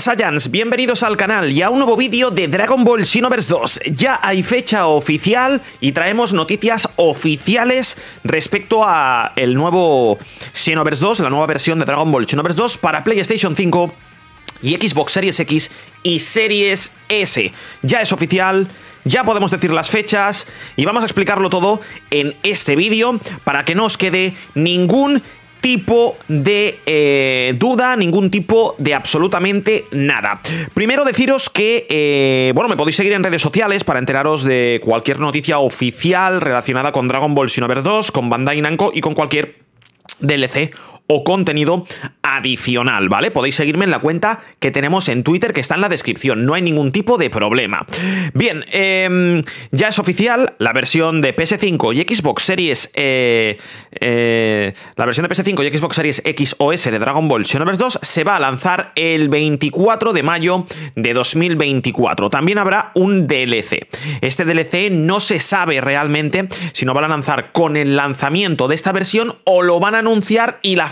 Saiyans, bienvenidos al canal y a un nuevo vídeo de Dragon Ball Xenoverse 2. Ya hay fecha oficial y traemos noticias oficiales respecto a el nuevo Xenoverse 2, la nueva versión de Dragon Ball Xenoverse 2 para PlayStation 5 y Xbox Series X y Series S. Ya es oficial, ya podemos decir las fechas y vamos a explicarlo todo en este vídeo para que no os quede ningún tipo de eh, duda, ningún tipo de absolutamente nada. Primero deciros que, eh, bueno, me podéis seguir en redes sociales para enteraros de cualquier noticia oficial relacionada con Dragon Ball Xenoverse 2, con Bandai Namco y con cualquier DLC o contenido adicional, ¿vale? Podéis seguirme en la cuenta que tenemos en Twitter que está en la descripción, no hay ningún tipo de problema. Bien, em, ya es oficial la versión de PS5 y Xbox Series... Eh, eh, la versión de PS5 y Xbox Series XOS de Dragon Ball Xenoverse 2 se va a lanzar el 24 de mayo de 2024. También habrá un DLC. Este DLC no se sabe realmente si no van a lanzar con el lanzamiento de esta versión o lo van a anunciar y la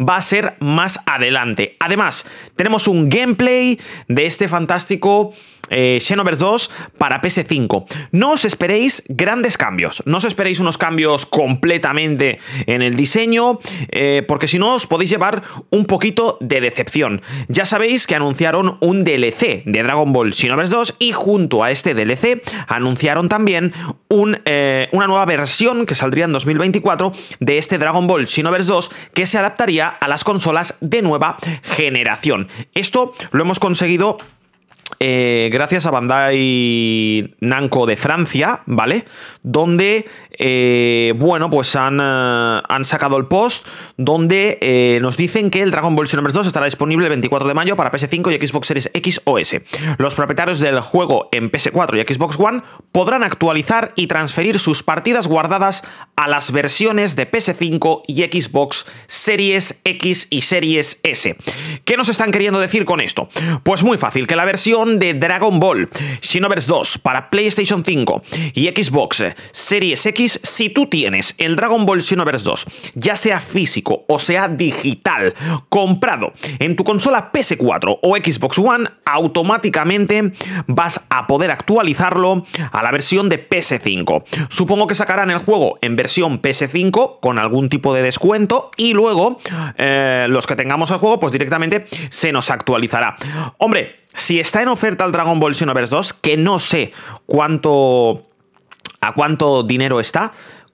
va a ser más adelante. Además, tenemos un gameplay de este fantástico eh, 2 para PS5. No os esperéis grandes cambios, no os esperéis unos cambios completamente en el diseño, eh, porque si no os podéis llevar un poquito de decepción. Ya sabéis que anunciaron un DLC de Dragon Ball Xenoverse 2 y junto a este DLC anunciaron también eh, una nueva versión que saldría en 2024 de este Dragon Ball Xenoverse 2 que se adaptaría a las consolas de nueva generación. Esto lo hemos conseguido eh, gracias a Bandai Namco de Francia, ¿vale? Donde, eh, bueno, pues eh, han, sacado el post donde nos dicen que el Dragon Ball Xenoverse 2 estará disponible el 24 de mayo para PS5 y Xbox Series X o S. Los propietarios del juego en PS4 y Xbox One podrán actualizar y transferir sus partidas guardadas a las versiones de PS5 y Xbox Series X y Series S. ¿Qué nos están queriendo decir con esto? Pues muy fácil, que la versión de Dragon Ball, Xenoverse 2 para PlayStation 5 y Xbox Series X, si tú tienes el Dragon Ball Xenoverse 2, ya sea físico o sea digital, comprado en tu consola PS4 o Xbox One, automáticamente vas a poder actualizarlo a la versión de PS5. Supongo que sacarán el juego en versión PS5 con algún tipo de descuento y luego eh, los que tengamos el juego pues directamente se nos actualizará. Hombre, si está en oferta el Dragon Ball Xenoverse 2, que no sé cuánto a cuánto dinero está,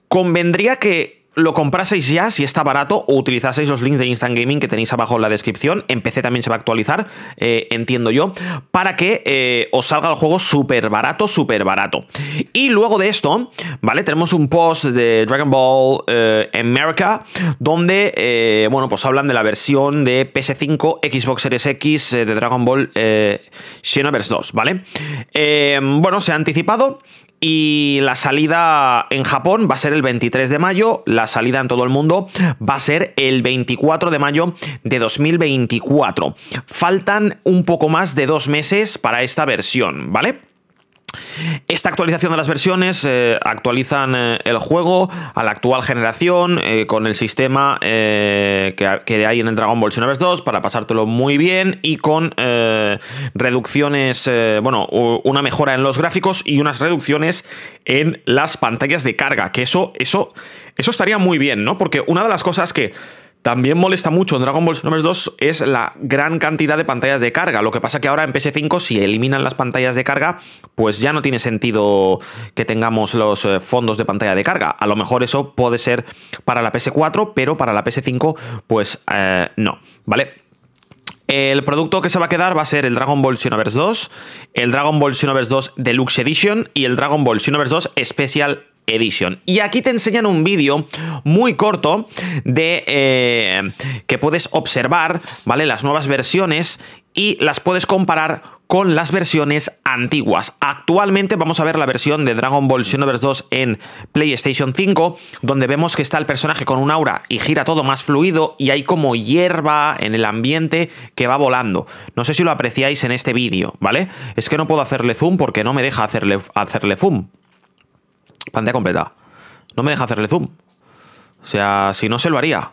convendría que lo compraseis ya si está barato o utilizaseis los links de Instant Gaming que tenéis abajo en la descripción. En PC también se va a actualizar, eh, entiendo yo, para que eh, os salga el juego súper barato, súper barato. Y luego de esto, ¿vale? Tenemos un post de Dragon Ball eh, America donde, bueno, pues hablan de la versión de PS5, Xbox Series X de Dragon Ball Xenoverse 2, ¿vale? bueno, se ha anticipado y la salida en Japón va a ser el 23 de mayo, la salida en todo el mundo va a ser el 24 de mayo de 2024. Faltan un poco más de dos meses para esta versión, ¿vale? Esta actualización de las versiones eh, actualizan eh, el juego a la actual generación eh, con el sistema que, hay en el Dragon Ball Xenoverse 2 para pasártelo muy bien y con reducciones, bueno, una mejora en los gráficos y unas reducciones en las pantallas de carga, que eso, eso, eso estaría muy bien, ¿no? Porque una de las cosas que también molesta mucho en Dragon Ball Xenoverse 2 es la gran cantidad de pantallas de carga. Lo que pasa que ahora en PS5, si eliminan las pantallas de carga, pues ya no tiene sentido que tengamos los eh, fondos de pantalla de carga. A lo mejor eso puede ser para la PS4, pero para la PS5, pues eh, no, ¿vale? El producto que se va a quedar va a ser el Dragon Ball Xenoverse 2, el Dragon Ball Xenoverse 2 Deluxe Edition y el Dragon Ball Xenoverse 2 Special Edition. Y aquí te enseñan un vídeo muy corto de eh, que puedes observar, ¿vale? Las nuevas versiones y las puedes comparar con las versiones antiguas. Actualmente vamos a ver la versión de Dragon Ball Xenoverse 2 en PlayStation 5, donde vemos que está el personaje con un aura y gira todo más fluido y hay como hierba en el ambiente que va volando. No sé si lo apreciáis en este vídeo, ¿vale? Es que no puedo hacerle zoom porque no me deja hacerle, hacerle zoom, pantalla completa. No me deja hacerle zoom. O sea, si no se lo haría.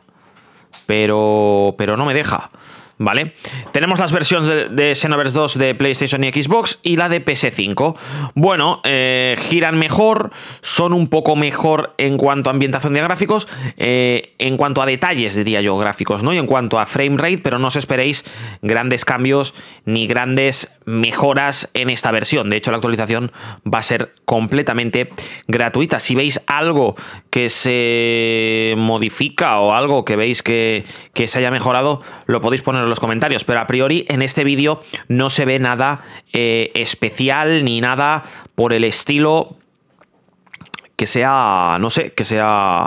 Pero, pero no me deja. ¿vale? Tenemos las versiones de, Xenoverse 2 de PlayStation y Xbox y la de PS5. Bueno, eh, giran mejor, son un poco mejor en cuanto a ambientación de gráficos, eh, en cuanto a detalles, diría yo, gráficos, ¿no? Y en cuanto a frame rate, pero no os esperéis grandes cambios ni grandes mejoras en esta versión. De hecho, la actualización va a ser completamente gratuita. Si veis algo que se modifica o algo que veis que, se haya mejorado, lo podéis poner en los comentarios. Pero a priori en este vídeo no se ve nada eh, especial ni nada por el estilo que sea, no sé, que sea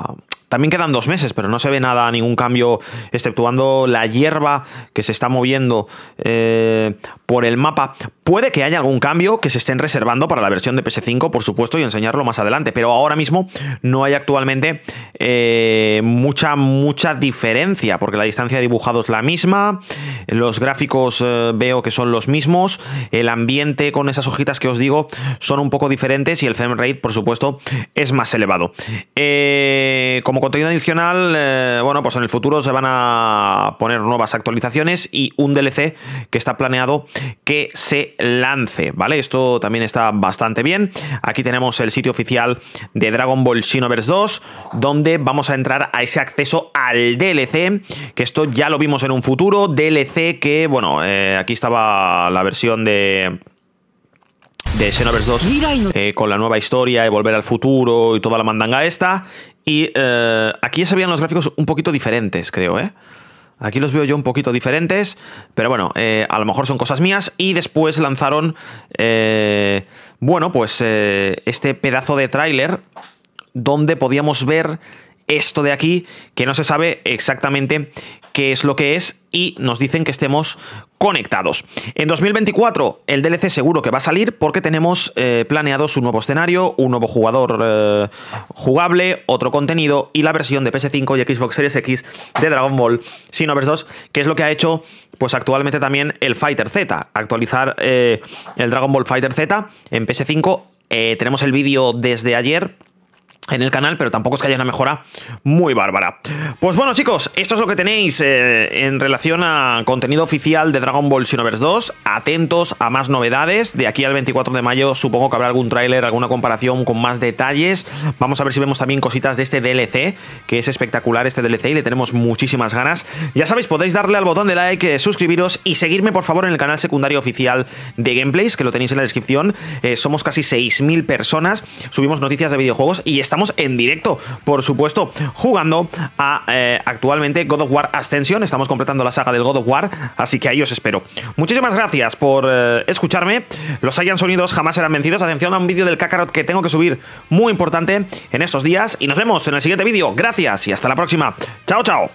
también quedan dos meses, pero no se ve nada, ningún cambio, exceptuando la hierba que se está moviendo eh, por el mapa. Puede que haya algún cambio que se estén reservando para la versión de PS5, por supuesto, y enseñarlo más adelante, pero ahora mismo no hay actualmente eh, mucha, mucha diferencia, porque la distancia de dibujado es la misma, los gráficos eh, veo que son los mismos, el ambiente con esas hojitas que os digo son un poco diferentes y el frame rate, por supuesto, es más elevado. como contenido adicional, eh, bueno, pues en el futuro se van a poner nuevas actualizaciones y un DLC que está planeado que se lance, ¿vale? Esto también está bastante bien. Aquí tenemos el sitio oficial de Dragon Ball Xenoverse 2, donde vamos a entrar a ese acceso al DLC, que esto ya lo vimos en un futuro, DLC que, bueno, eh, aquí estaba la versión de de Xenoverse 2 eh, con la nueva historia y volver al futuro y toda la mandanga esta. Y eh, aquí se veían los gráficos un poquito diferentes, creo, ¿eh? Aquí los veo yo un poquito diferentes, pero bueno, eh, a lo mejor son cosas mías. Y después lanzaron, bueno, pues este pedazo de tráiler donde podíamos ver esto de aquí, que no se sabe exactamente qué es lo que es y nos dicen que estemos conectados. En 2024 el DLC seguro que va a salir porque tenemos eh, planeado planeados un nuevo escenario, un nuevo jugador eh, jugable, otro contenido y la versión de PS5 y Xbox Series X de Dragon Ball Xenoverse 2, que es lo que ha hecho pues actualmente también el Fighter Z, actualizar eh, el Dragon Ball Fighter Z en PS5. tenemos el vídeo desde ayer en el canal, pero tampoco es que haya una mejora muy bárbara. Pues bueno, chicos, esto es lo que tenéis eh, en relación a contenido oficial de Dragon Ball Xenoverse 2. Atentos a más novedades. De aquí al 24 de mayo supongo que habrá algún tráiler, alguna comparación con más detalles. Vamos a ver si vemos también cositas de este DLC, que es espectacular este DLC y le tenemos muchísimas ganas. Ya sabéis, podéis darle al botón de like, eh, suscribiros y seguirme por favor en el canal secundario oficial de Gameplays, que lo tenéis en la descripción. Eh, somos casi 6.000 personas, subimos noticias de videojuegos y este estamos en directo, por supuesto, jugando a eh, actualmente God of War Ascension. Estamos completando la saga del God of War, así que ahí os espero. Muchísimas gracias por eh, escucharme. Los hayan sonidos jamás serán vencidos. Atención a un vídeo del Kakarot que tengo que subir, muy importante, en estos días. Y nos vemos en el siguiente vídeo. Gracias y hasta la próxima. Chao, chao.